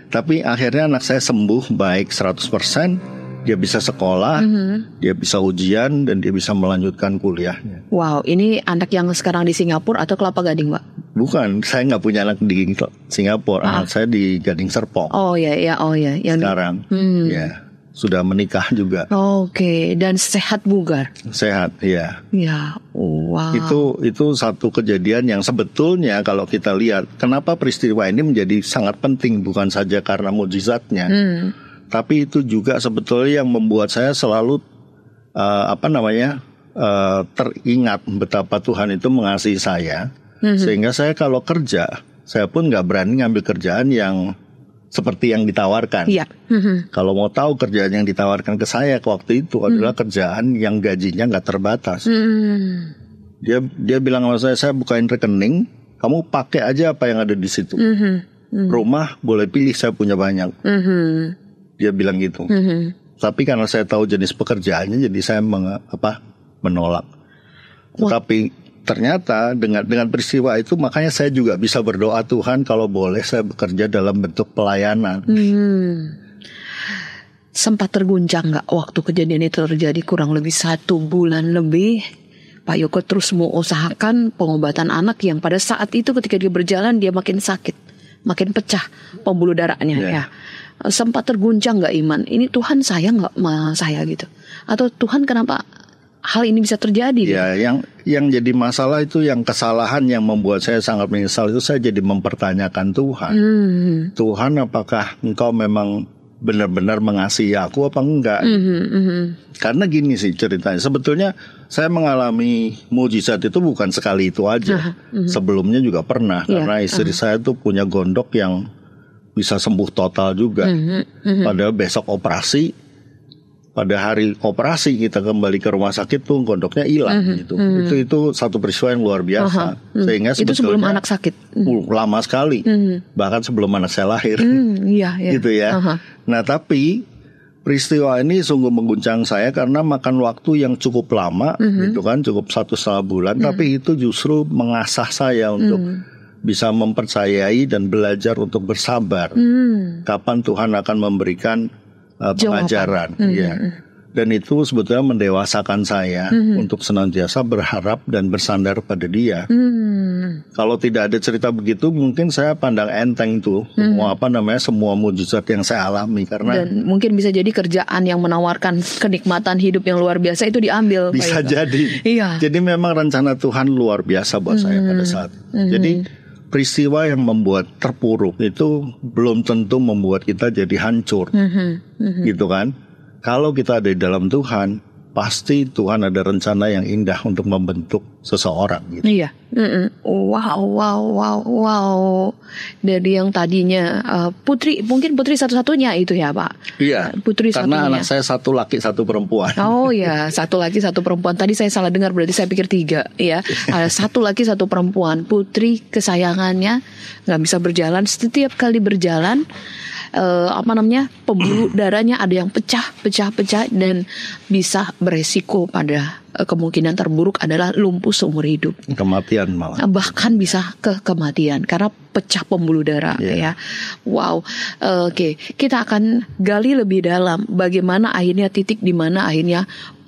Tapi akhirnya anak saya sembuh baik 100% dia bisa sekolah, mm -hmm. dia bisa ujian dan dia bisa melanjutkan kuliah. Wow, ini anak yang sekarang di Singapura atau Kelapa Gading, Pak? Bukan, saya nggak punya anak di Singapura, ah. anak saya di Gading Serpong. Oh ya, ya, oh ya, yang sekarang, hmm. ya sudah menikah juga. Oke, okay. dan sehat bugar. Sehat, ya. Ya, wow. Itu itu satu kejadian yang sebetulnya kalau kita lihat kenapa peristiwa ini menjadi sangat penting bukan saja karena mujizatnya. Hmm. Tapi itu juga sebetulnya yang membuat saya selalu uh, apa namanya? Uh, teringat betapa Tuhan itu mengasihi saya. Hmm. Sehingga saya kalau kerja, saya pun nggak berani ngambil kerjaan yang seperti yang ditawarkan. Iya. Mm-hmm. Kalau mau tahu kerjaan yang ditawarkan ke saya waktu itu mm adalah kerjaan yang gajinya nggak terbatas. mm Dia dia bilang sama saya saya bukain rekening, kamu pakai aja apa yang ada di situ. Mm-hmm. mm Rumah boleh pilih saya punya banyak. Mm-hmm. Dia bilang gitu. Mm-hmm. Tapi karena saya tahu jenis pekerjaannya, jadi saya meng, apa menolak. Tetapi ternyata dengan dengan peristiwa itu makanya saya juga bisa berdoa Tuhan kalau boleh saya bekerja dalam bentuk pelayanan. Hmm. Sempat terguncang nggak waktu kejadian itu terjadi kurang lebih satu bulan lebih? Pak Yoko terus mau usahakan pengobatan anak yang pada saat itu ketika dia berjalan dia makin sakit, makin pecah pembuluh darahnya yeah. ya. Sempat terguncang nggak iman? Ini Tuhan sayang nggak saya gitu? Atau Tuhan kenapa hal ini bisa terjadi. Ya, yang yang jadi masalah itu yang kesalahan yang membuat saya sangat menyesal itu saya jadi mempertanyakan Tuhan. Hmm. Tuhan, apakah Engkau memang benar-benar mengasihi aku apa enggak? -hmm, -hmm. hmm. Karena gini sih ceritanya. Sebetulnya saya mengalami mujizat itu bukan sekali itu aja. Uh, -hmm. Sebelumnya juga pernah yeah, karena istri uh. saya tuh punya gondok yang bisa sembuh total juga. -hmm, -hmm. hmm. Padahal besok operasi pada hari operasi kita kembali ke rumah sakit tuh kondoknya hilang mm-hmm. gitu. Mm-hmm. Itu itu satu peristiwa yang luar biasa. Mm-hmm. Sehingga itu sebelum anak sakit. Mm-hmm. Lama sekali. Mm-hmm. Bahkan sebelum anak saya lahir. Mm-hmm. yeah, yeah. Gitu ya. Uh-huh. Nah, tapi peristiwa ini sungguh mengguncang saya karena makan waktu yang cukup lama mm-hmm. gitu kan, cukup satu setengah bulan, mm-hmm. tapi itu justru mengasah saya untuk mm-hmm bisa mempercayai dan belajar untuk bersabar. Hmm. Kapan Tuhan akan memberikan uh, pengajaran. Mm -hmm. ya. Dan itu sebetulnya mendewasakan saya mm -hmm. untuk senantiasa berharap dan bersandar pada dia. Mm -hmm. Kalau tidak ada cerita begitu, mungkin saya pandang enteng tuh mm -hmm. semua apa namanya semua mujizat yang saya alami karena dan mungkin bisa jadi kerjaan yang menawarkan kenikmatan hidup yang luar biasa itu diambil. Bisa jadi. iya. Jadi memang rencana Tuhan luar biasa buat mm -hmm. saya pada hmm. saat. Mm -hmm. Jadi peristiwa yang membuat terpuruk itu belum tentu membuat kita jadi hancur, mm-hmm. Mm-hmm. gitu kan? Kalau kita ada di dalam Tuhan, pasti Tuhan ada rencana yang indah untuk membentuk seseorang gitu. Iya. Wow, wow, wow, wow. Dari yang tadinya uh, putri, mungkin putri satu-satunya itu ya, Pak. Iya. Eh, putri karena satunya. anak saya satu laki satu perempuan. Oh ya, satu laki satu perempuan. Tadi saya salah dengar berarti saya pikir tiga, ya. Ada eh, satu laki satu perempuan. Putri kesayangannya nggak bisa berjalan. Setiap kali berjalan uh, apa namanya pembuluh darahnya ada yang pecah, pecah, pecah dan bisa beresiko pada eh, kemungkinan terburuk adalah lumpuh seumur hidup. Kematian malah. Eh, bahkan bisa ke kematian karena pecah pembuluh darah yeah. ya. Wow. Oke, okay. kita akan gali lebih dalam bagaimana akhirnya titik di mana akhirnya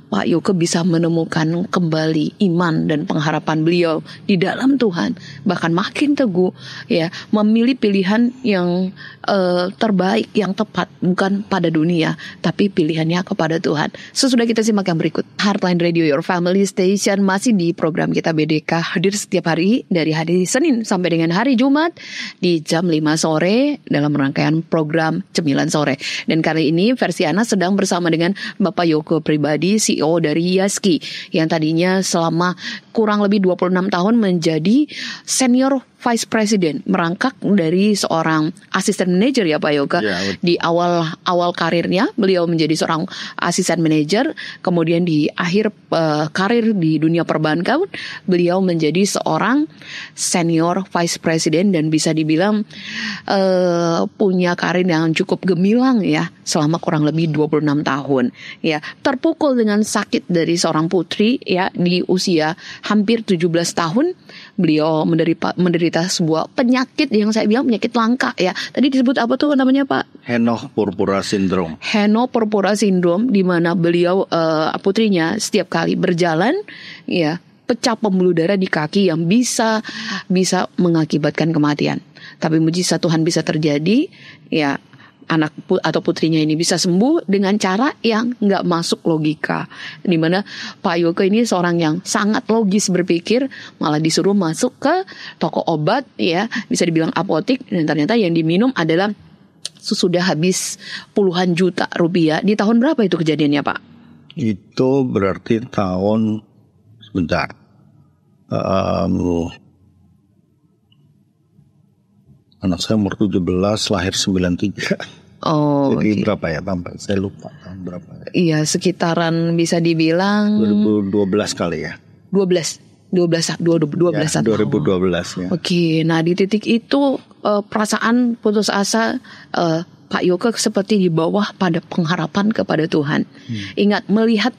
Pak Yoke bisa menemukan kembali iman dan pengharapan beliau di dalam Tuhan, bahkan makin teguh ya, memilih pilihan yang uh, terbaik, yang tepat bukan pada dunia, tapi pilihannya kepada Tuhan. Sesudah kita simak yang berikut. Heartline Radio Your Family Station masih di program kita BDK hadir setiap hari dari hari Senin sampai dengan hari Jumat di jam 5 sore dalam rangkaian program Cemilan Sore. Dan kali ini versi Ana sedang bersama dengan Bapak Yoko pribadi si CEO dari Yaski yang tadinya selama kurang lebih 26 tahun menjadi senior vice president merangkak dari seorang asisten manager ya Pak Yoga yeah, ya, di awal awal karirnya beliau menjadi seorang asisten manager kemudian di akhir uh, karir di dunia perbankan beliau menjadi seorang senior vice president dan bisa dibilang uh, punya karir yang cukup gemilang ya selama kurang lebih 26 tahun ya terpukul dengan sakit dari seorang putri ya di usia hampir 17 tahun beliau menderita menderita ketika sebuah penyakit yang saya bilang penyakit langka ya. Tadi disebut apa tuh namanya Pak? Henoch purpura syndrome. Henoch purpura syndrome di mana beliau uh, putrinya setiap kali berjalan ya pecah pembuluh darah di kaki yang bisa bisa mengakibatkan kematian. Tapi mujizat Tuhan bisa terjadi ya anak atau putrinya ini bisa sembuh dengan cara yang nggak masuk logika. Dimana Pak Yoko ini seorang yang sangat logis berpikir, malah disuruh masuk ke toko obat, ya bisa dibilang apotik dan ternyata yang diminum adalah sudah habis puluhan juta rupiah. Di tahun berapa itu kejadiannya Pak? Itu berarti tahun sebentar. Um, anak saya umur 17 lahir 93 Oh. Jadi okay. berapa ya tambah? Saya lupa tahun berapa. Ya. Iya, sekitaran bisa dibilang 2012 kali ya. 12. 12 12 12 ya, 2012 tahun. ya. Oke, okay. nah di titik itu uh, perasaan putus asa uh, Pak Yoke seperti di bawah pada pengharapan kepada Tuhan. Hmm. Ingat melihat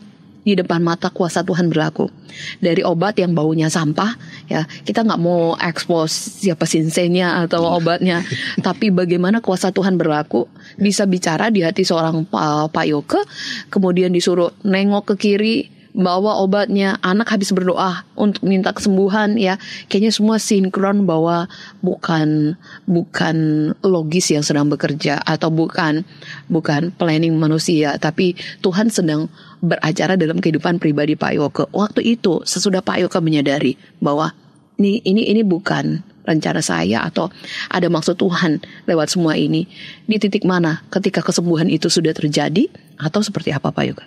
di depan mata kuasa Tuhan berlaku. Dari obat yang baunya sampah, ya kita nggak mau expose siapa sinsenya atau iya. obatnya, tapi bagaimana kuasa Tuhan berlaku bisa bicara di hati seorang Pak Yoke, kemudian disuruh nengok ke kiri, bawa obatnya, anak habis berdoa untuk minta kesembuhan ya. Kayaknya semua sinkron bahwa bukan bukan logis yang sedang bekerja atau bukan bukan planning manusia, tapi Tuhan sedang beracara dalam kehidupan pribadi Pak Yoke. Waktu itu sesudah Pak Yoke menyadari bahwa ini ini ini bukan rencana saya atau ada maksud Tuhan lewat semua ini. Di titik mana ketika kesembuhan itu sudah terjadi atau seperti apa Pak Yoga?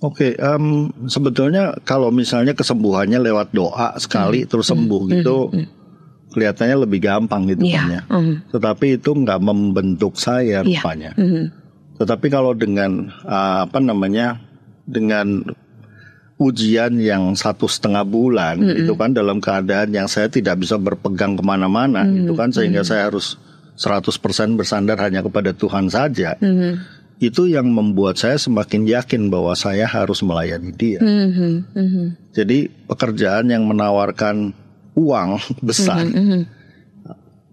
Oke, okay, um, sebetulnya kalau misalnya kesembuhannya lewat doa sekali mm -hmm. terus sembuh mm -hmm. gitu, -hmm. kelihatannya lebih gampang gitu yeah. kan ya. -hmm. Tetapi itu nggak membentuk saya iya. rupanya. Mm -hmm. Tetapi kalau dengan ah, apa namanya dengan ujian yang satu setengah bulan mm -hmm. itu kan dalam keadaan yang saya tidak bisa berpegang kemana-mana mm -hmm. itu kan sehingga mm -hmm. saya harus 100% bersandar hanya kepada Tuhan saja mm -hmm. itu yang membuat saya semakin yakin bahwa saya harus melayani Dia Mm -hmm. jadi pekerjaan yang menawarkan uang besar mm -hmm.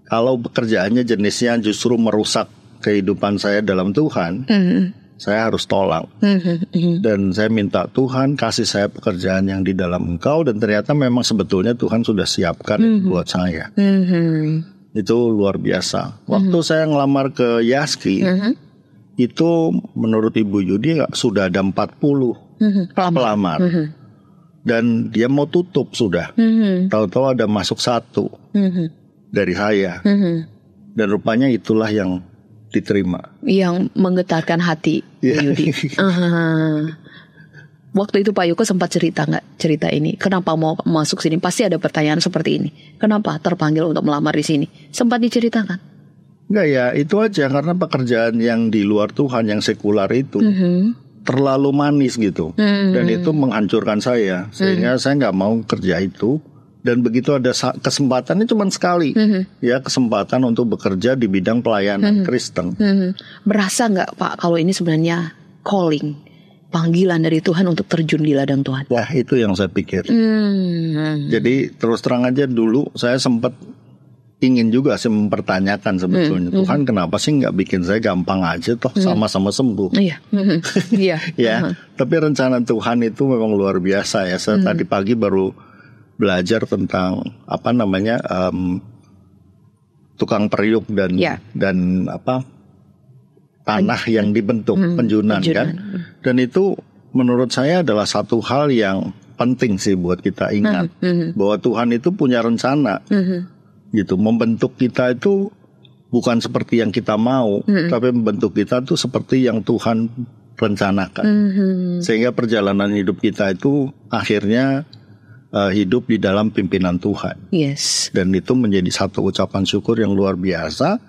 kalau pekerjaannya jenisnya justru merusak kehidupan saya dalam Tuhan, mm-hmm. saya harus tolak. Mm-hmm. Dan saya minta Tuhan kasih saya pekerjaan yang di dalam Engkau dan ternyata memang sebetulnya Tuhan sudah siapkan mm-hmm. buat saya. Mm-hmm. Itu luar biasa. Waktu mm-hmm. saya ngelamar ke Yaski, mm-hmm. itu menurut Ibu Yudi sudah ada 40 mm-hmm. pelamar. Mm-hmm. Dan dia mau tutup sudah. Mm-hmm. Tahu-tahu ada masuk satu mm-hmm. dari saya Mm-hmm. Dan rupanya itulah yang diterima. Yang menggetarkan hati yeah. Yudi. uh-huh. Waktu itu Pak Yuko sempat cerita nggak cerita ini? Kenapa mau masuk sini? Pasti ada pertanyaan seperti ini. Kenapa terpanggil untuk melamar di sini? Sempat diceritakan? Enggak ya, itu aja karena pekerjaan yang di luar Tuhan yang sekular itu mm -hmm. terlalu manis gitu, -hmm. dan itu menghancurkan saya, sehingga -hmm. saya nggak mau kerja itu dan begitu ada kesempatan ini cuma sekali mm-hmm. ya kesempatan untuk bekerja di bidang pelayanan mm-hmm. Kristen. Mm-hmm. Berasa nggak Pak kalau ini sebenarnya calling panggilan dari Tuhan untuk terjun di ladang Tuhan? Wah ya, itu yang saya pikir. Mm-hmm. Jadi terus terang aja dulu saya sempat ingin juga sih mempertanyakan sebetulnya mm-hmm. Tuhan kenapa sih nggak bikin saya gampang aja toh mm-hmm. sama-sama sembuh? Iya, mm-hmm. iya. ya, uh-huh. tapi rencana Tuhan itu memang luar biasa ya. Saya mm-hmm. tadi pagi baru belajar tentang apa namanya um, tukang periuk dan yeah. dan apa tanah yang dibentuk hmm, penjunan, kan? penjunan kan dan itu menurut saya adalah satu hal yang penting sih buat kita ingat hmm, hmm. hmm. bahwa Tuhan itu punya rencana hmm, hmm. gitu membentuk kita itu bukan seperti yang kita mau hmm. tapi membentuk kita itu seperti yang Tuhan rencanakan hmm. sehingga perjalanan hidup kita itu akhirnya uh, hidup di dalam pimpinan Tuhan. Yes. Dan itu menjadi satu ucapan syukur yang luar biasa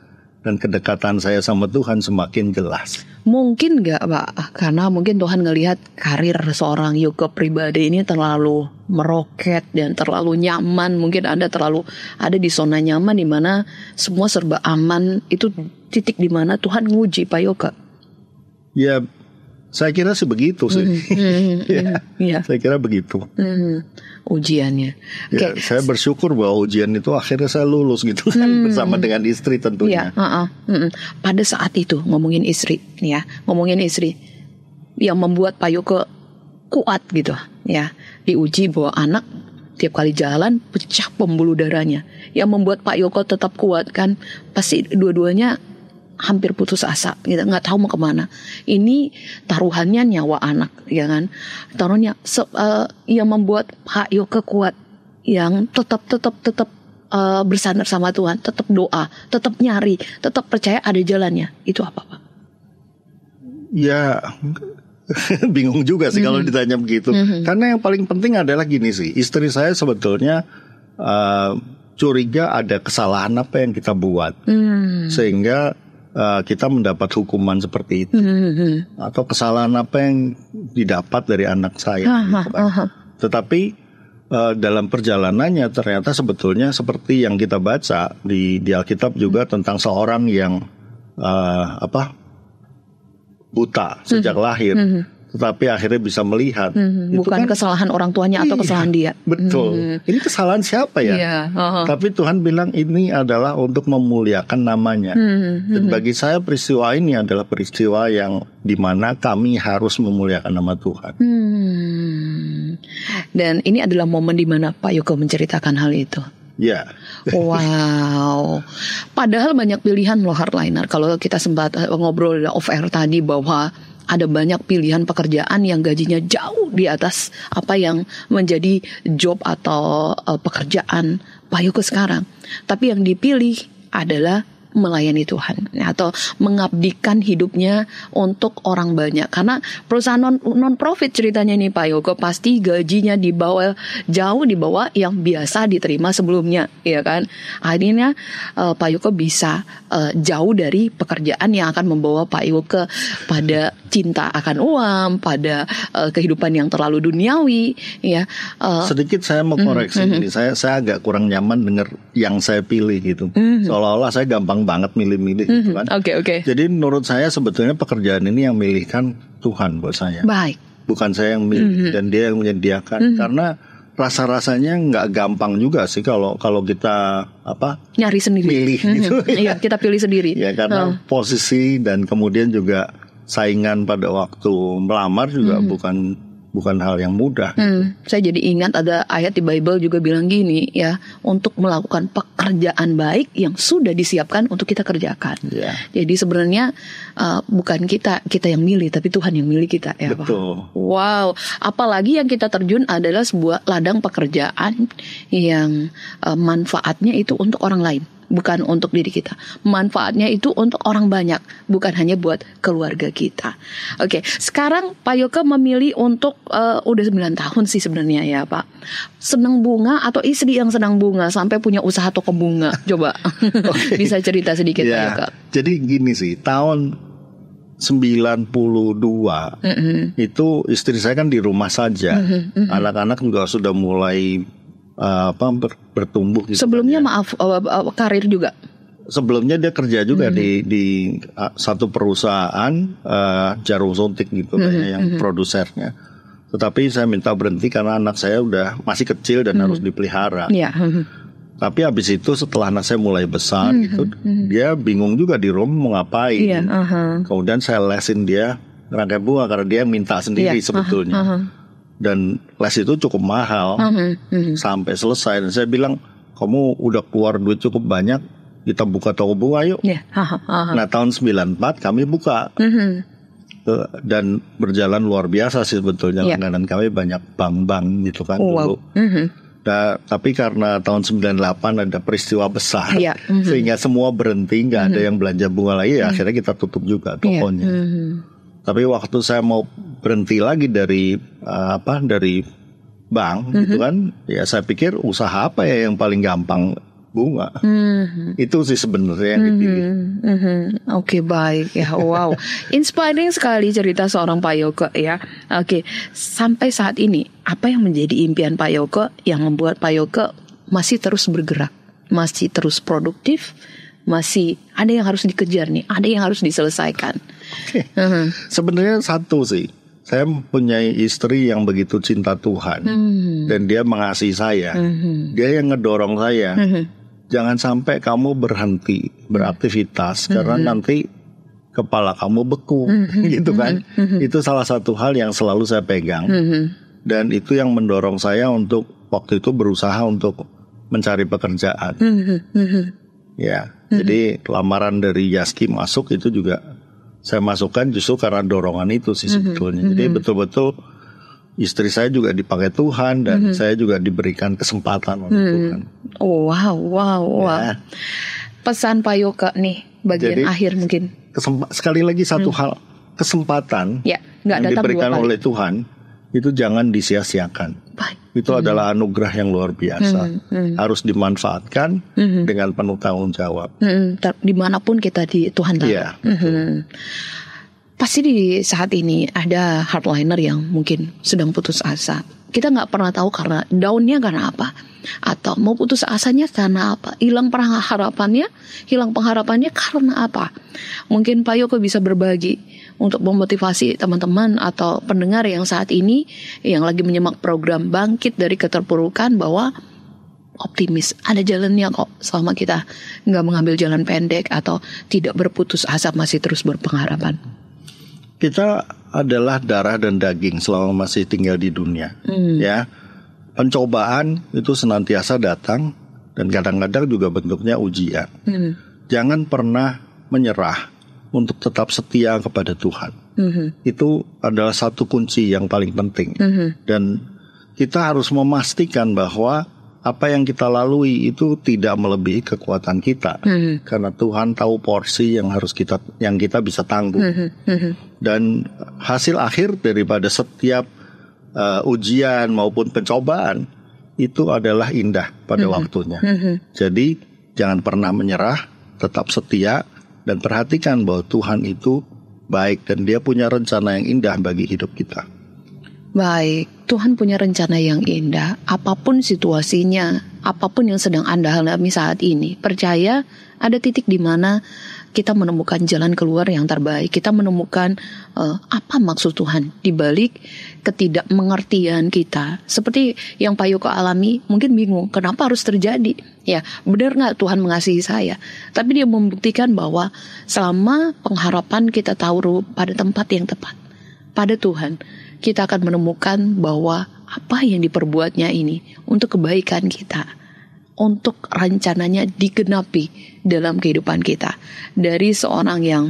dan kedekatan saya sama Tuhan semakin jelas. Mungkin nggak Pak, karena mungkin Tuhan ngelihat karir seorang Yoko pribadi ini terlalu meroket dan terlalu nyaman. Mungkin Anda terlalu ada di zona nyaman di mana semua serba aman. Itu titik di mana Tuhan nguji Pak Yoga. Ya saya kira sih begitu sih. Mm -hmm. ya, mm-hmm. yeah. Saya kira begitu. Mm -hmm. Ujiannya. Ya, okay. saya bersyukur bahwa ujian itu akhirnya saya lulus gitu kan mm -hmm. bersama dengan istri tentunya. Yeah. uh -uh. Mm -hmm. Pada saat itu ngomongin istri, ya ngomongin istri yang membuat Pak Yoko kuat gitu, ya diuji bahwa anak tiap kali jalan pecah pembuluh darahnya yang membuat Pak Yoko tetap kuat kan pasti dua-duanya hampir putus asa gitu nggak tahu mau kemana ini taruhannya nyawa anak ya kan taruhannya se, uh, yang membuat Pak Yoke kuat yang tetap tetap tetap uh, bersandar sama Tuhan tetap doa tetap nyari tetap percaya ada jalannya itu apa pak ya bingung juga sih mm kalau hmm. ditanya begitu mm -hmm. karena yang paling penting adalah gini sih istri saya sebetulnya uh, curiga ada kesalahan apa yang kita buat hmm. sehingga Eh, kita mendapat hukuman seperti itu mm-hmm. atau kesalahan apa yang didapat dari anak saya. Uh-huh. Gitu kan. uh-huh. Tetapi uh, dalam perjalanannya ternyata sebetulnya seperti yang kita baca di di Alkitab juga hmm. tentang seorang yang uh, apa buta sejak mm-hmm. lahir. Mm-hmm tetapi akhirnya bisa melihat. Hmm, hmm itu bukan kan, kesalahan orang tuanya atau iya, kesalahan dia. Betul. Hmm, hmm. Ini kesalahan siapa ya? Yeah, oh. uh -huh. Tapi Tuhan bilang ini adalah untuk memuliakan namanya. Hmm, hmm Dan bagi saya peristiwa ini adalah peristiwa yang dimana kami harus memuliakan nama Tuhan. Hmm. Dan ini adalah momen dimana Pak Yoko menceritakan hal itu. Ya. Yeah. wow. Padahal banyak pilihan loh hardliner. Kalau kita sempat eh, ngobrol off air tadi bahwa ada banyak pilihan pekerjaan yang gajinya jauh di atas apa yang menjadi job atau uh, pekerjaan Pak Yuko sekarang. Tapi yang dipilih adalah melayani Tuhan atau mengabdikan hidupnya untuk orang banyak karena perusahaan non, non profit ceritanya ini Pak Yoko pasti gajinya di bawah jauh di bawah yang biasa diterima sebelumnya ya kan akhirnya uh, Pak Yoko bisa uh, jauh dari pekerjaan yang akan membawa Pak Yoko pada cinta akan uang pada uh, kehidupan yang terlalu duniawi ya uh, sedikit saya mau mm-hmm, koreksi mm, -hmm. ini saya saya agak kurang nyaman dengar yang saya pilih gitu mm, seolah-olah saya gampang gampang banget milih-milih mm -hmm. gitu mhm. kan. Oke okay, oke. Okay. Jadi menurut saya sebetulnya pekerjaan ini yang milihkan Tuhan buat saya. Baik. Bukan saya yang milih mm -hmm. dan dia yang menyediakan mm -hmm. karena rasa-rasanya nggak gampang juga sih kalau kalau kita apa nyari sendiri pilih mm -hmm. gitu ya. iya kita pilih sendiri ya karena oh. posisi dan kemudian juga saingan pada waktu melamar juga mm -hmm. bukan bukan hal yang mudah. Hmm, saya jadi ingat ada ayat di Bible juga bilang gini ya, untuk melakukan pekerjaan baik yang sudah disiapkan untuk kita kerjakan. Yeah. Jadi sebenarnya uh, bukan kita kita yang milih, tapi Tuhan yang milih kita ya. Betul. Wow, apalagi yang kita terjun adalah sebuah ladang pekerjaan yang uh, manfaatnya itu untuk orang lain bukan untuk diri kita. Manfaatnya itu untuk orang banyak, bukan hanya buat keluarga kita. Oke, okay. sekarang Pak Yoke memilih untuk uh, udah 9 tahun sih sebenarnya ya, Pak. Senang bunga atau istri yang senang bunga sampai punya usaha toko bunga. Coba bisa cerita sedikit ya. Pak Yoke. Jadi gini sih, tahun 92 mm -hmm. itu istri saya kan di rumah saja. Mm-hmm, mm-hmm. Anak-anak mm -hmm. juga sudah mulai uh, apa ber, bertumbuh gitu. Kan Sebelumnya ya. maaf uh, uh, karir juga. Sebelumnya dia kerja juga mm -hmm. di di uh, satu perusahaan uh, jarum suntik gitu mm -hmm. yang mm -hmm. produsernya. Tetapi saya minta berhenti karena anak saya udah masih kecil dan mm -hmm. harus dipelihara. Yeah. Mm hmm. Tapi habis itu setelah anak saya mulai besar mm -hmm. itu mm -hmm. dia bingung juga di room mau ngapain. Yeah, iya, uh -huh. Kemudian saya lesin dia rangkai bunga karena dia minta sendiri yeah, iya, sebetulnya. Uh -huh dan les itu cukup mahal mm -hmm. sampai selesai dan saya bilang kamu udah keluar duit cukup banyak kita buka toko bunga yuk. Yeah. Iya, uh -huh. Nah tahun 94 kami buka mm -hmm. dan berjalan luar biasa sih sebetulnya yeah. langganan kami banyak bank-bank gitu kan oh, dulu. Mm -hmm. Nah, tapi karena tahun 98 ada peristiwa besar yeah. mm -hmm. sehingga semua berhenti Gak mm -hmm. ada mhm. yang belanja bunga lagi mm -hmm. akhirnya kita tutup juga iya, tokonya. Yeah. Mm -hmm. Tapi waktu saya mau berhenti lagi dari uh, apa dari bank mm-hmm. gitu kan, ya saya pikir usaha apa ya yang paling gampang bunga. Mm-hmm. Itu sih sebenarnya yang mhm. dipilih. Mm-hmm. Mm-hmm. Oke okay, baik ya wow inspiring sekali cerita seorang Pak Yoko ya. Oke okay. sampai saat ini apa yang menjadi impian Pak Yoko yang membuat Pak Yoko masih terus bergerak, masih terus produktif, masih ada yang harus dikejar nih, ada yang harus diselesaikan. Uh-huh. Sebenarnya satu sih. Saya punya istri yang begitu cinta Tuhan mm -hmm. dan dia mengasihi saya. Mm -hmm. Dia yang ngedorong saya. Mm -hmm. Jangan sampai kamu berhenti beraktivitas mm -hmm. karena nanti kepala kamu beku mm -hmm. gitu kan. Mm -hmm. Itu salah satu hal yang selalu saya pegang. Mm -hmm. Dan itu yang mendorong saya untuk waktu itu berusaha untuk mencari pekerjaan. Mm -hmm. Ya, mm-hmm. jadi lamaran dari Yaski masuk itu juga saya masukkan justru karena dorongan itu sih mhm. sebetulnya. Mm -hmm. Jadi mhm. betul-betul istri saya juga dipakai Tuhan dan mm -hmm. saya juga diberikan kesempatan untuk mm -hmm. Tuhan. Oh, wow, wow, wow. Ya. Pesan Pak Yoka nih bagian Jadi, akhir mungkin. Sekali lagi satu mm. hal, kesempatan ya, yang diberikan oleh Tuhan itu jangan disia-siakan. Itu hmm adalah anugerah yang luar biasa, hmm hmm harus dimanfaatkan hmm dengan penuh tanggung jawab. hmm, hmm. Dimanapun kita di Tuhan tahu. Iya. Hmm, yeah, hmm Pasti di saat ini ada hardliner yang mungkin sedang putus asa. Kita nggak pernah tahu karena daunnya karena apa, atau mau putus asanya karena apa, hilang pernah harapannya, hilang pengharapannya karena apa. Mungkin Pak Yoko bisa berbagi untuk memotivasi teman-teman atau pendengar yang saat ini yang lagi menyemak program bangkit dari keterpurukan bahwa optimis ada jalannya kok selama kita nggak mengambil jalan pendek atau tidak berputus asap masih terus berpengharapan kita adalah darah dan daging selama masih tinggal di dunia hmm. ya pencobaan itu senantiasa datang dan kadang-kadang juga bentuknya ujian hmm. jangan pernah menyerah untuk tetap setia kepada Tuhan. Mm -hmm. Itu adalah satu kunci yang paling penting. Mm -hmm. Dan kita harus memastikan bahwa apa yang kita lalui itu tidak melebihi kekuatan kita, mm -hmm. karena Tuhan tahu porsi yang harus kita yang kita bisa tanggung. Mm -hmm. Dan hasil akhir daripada setiap uh, ujian maupun pencobaan itu adalah indah pada mm -hmm. waktunya. Mm -hmm. Jadi jangan pernah menyerah, tetap setia dan perhatikan bahwa Tuhan itu baik dan dia punya rencana yang indah bagi hidup kita. Baik, Tuhan punya rencana yang indah, apapun situasinya, apapun yang sedang Anda alami saat ini. Percaya ada titik di mana kita menemukan jalan keluar yang terbaik. Kita menemukan uh, apa maksud Tuhan di balik ketidakmengertian kita. Seperti yang Pak Yoko alami, mungkin bingung kenapa harus terjadi Ya, benar nggak Tuhan mengasihi saya? Tapi dia membuktikan bahwa selama pengharapan kita tahu pada tempat yang tepat, pada Tuhan, kita akan menemukan bahwa apa yang diperbuatnya ini untuk kebaikan kita, untuk rencananya digenapi dalam kehidupan kita. Dari seorang yang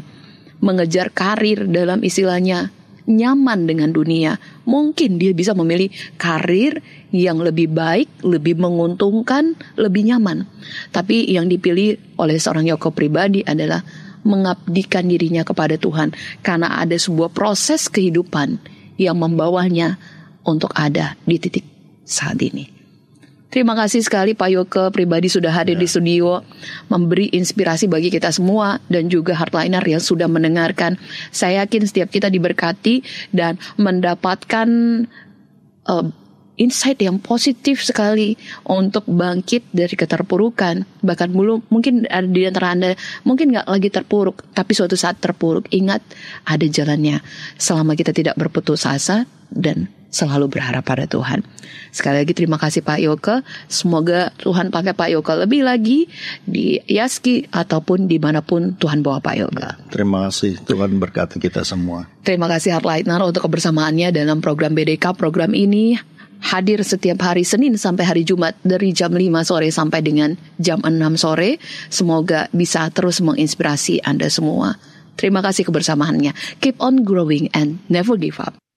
mengejar karir dalam istilahnya nyaman dengan dunia, mungkin dia bisa memilih karir yang lebih baik, lebih menguntungkan, lebih nyaman. Tapi yang dipilih oleh seorang Yoko pribadi adalah mengabdikan dirinya kepada Tuhan karena ada sebuah proses kehidupan yang membawanya untuk ada di titik saat ini. Terima kasih sekali Pak Yoke pribadi sudah hadir ya. di studio memberi inspirasi bagi kita semua dan juga hardliner yang sudah mendengarkan. Saya yakin setiap kita diberkati dan mendapatkan uh, insight yang positif sekali untuk bangkit dari keterpurukan. Bahkan belum mungkin ada di antara Anda mungkin nggak lagi terpuruk, tapi suatu saat terpuruk. Ingat ada jalannya. Selama kita tidak berputus asa dan selalu berharap pada Tuhan. Sekali lagi terima kasih Pak Yoke. Semoga Tuhan pakai Pak Yoke lebih lagi di Yaski ataupun dimanapun Tuhan bawa Pak Yoke. terima kasih Tuhan berkati kita semua. Terima kasih Lightner untuk kebersamaannya dalam program BDK program ini hadir setiap hari Senin sampai hari Jumat dari jam 5 sore sampai dengan jam 6 sore. Semoga bisa terus menginspirasi Anda semua. Terima kasih kebersamaannya. Keep on growing and never give up.